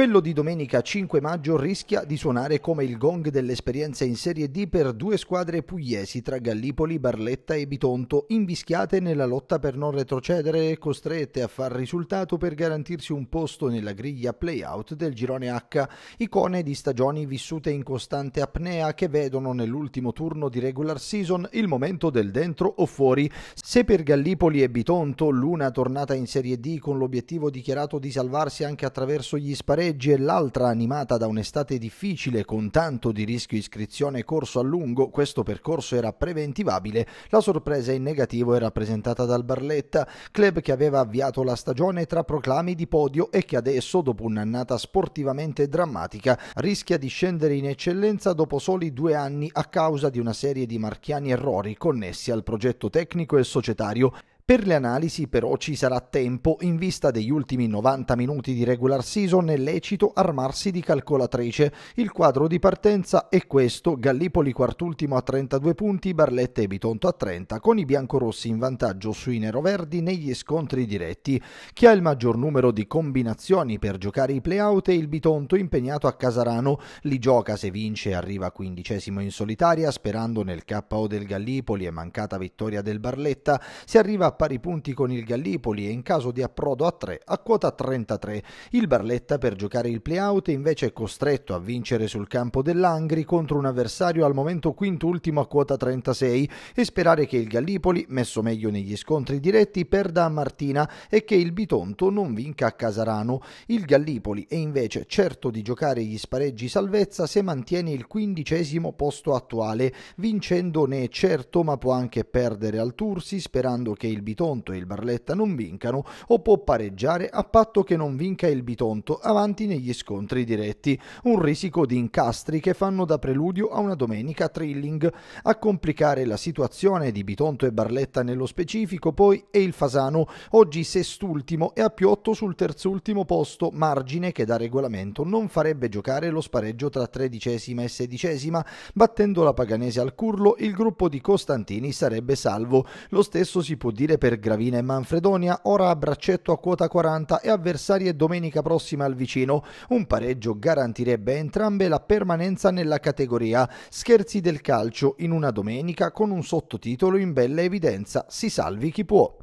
Quello di domenica 5 maggio rischia di suonare come il gong dell'esperienza in Serie D per due squadre pugliesi tra Gallipoli, Barletta e Bitonto, invischiate nella lotta per non retrocedere e costrette a far risultato per garantirsi un posto nella griglia play-out del girone H, icone di stagioni vissute in costante apnea che vedono nell'ultimo turno di regular season il momento del dentro o fuori. Se per Gallipoli e Bitonto l'una tornata in Serie D con l'obiettivo dichiarato di salvarsi anche attraverso gli spareggi punteggi e l'altra animata da un'estate difficile con tanto di rischio iscrizione corso a lungo, questo percorso era preventivabile, la sorpresa in negativo è rappresentata dal Barletta, club che aveva avviato la stagione tra proclami di podio e che adesso, dopo un'annata sportivamente drammatica, rischia di scendere in eccellenza dopo soli due anni a causa di una serie di marchiani errori connessi al progetto tecnico e societario per le analisi però ci sarà tempo in vista degli ultimi 90 minuti di regular season è lecito armarsi di calcolatrice. Il quadro di partenza è questo, Gallipoli quartultimo a 32 punti, Barletta e Bitonto a 30, con i biancorossi in vantaggio sui neroverdi negli scontri diretti. Chi ha il maggior numero di combinazioni per giocare i playout è il Bitonto impegnato a Casarano, li gioca se vince e arriva quindicesimo in solitaria sperando nel KO del Gallipoli e mancata vittoria del Barletta, si arriva a pari punti con il Gallipoli e in caso di approdo a 3 a quota 33. Il Barletta per giocare il playout è invece costretto a vincere sul campo dell'Angri contro un avversario al momento quinto ultimo a quota 36 e sperare che il Gallipoli, messo meglio negli scontri diretti, perda a Martina e che il Bitonto non vinca a Casarano. Il Gallipoli è invece certo di giocare gli spareggi salvezza se mantiene il quindicesimo posto attuale, vincendo ne è certo ma può anche perdere al Tursi sperando che il il Bitonto e il Barletta non vincano o può pareggiare a patto che non vinca il Bitonto avanti negli scontri diretti, un risico di incastri che fanno da preludio a una domenica thrilling. A complicare la situazione di Bitonto e Barletta nello specifico poi è il Fasano, oggi sest'ultimo e a più 8 sul terzultimo posto, margine che da regolamento non farebbe giocare lo spareggio tra tredicesima e sedicesima, battendo la Paganese al curlo il gruppo di Costantini sarebbe salvo. Lo stesso si può dire partire per Gravina e Manfredonia, ora a braccetto a quota 40 e avversarie domenica prossima al vicino. Un pareggio garantirebbe entrambe la permanenza nella categoria. Scherzi del calcio in una domenica con un sottotitolo in bella evidenza. Si salvi chi può.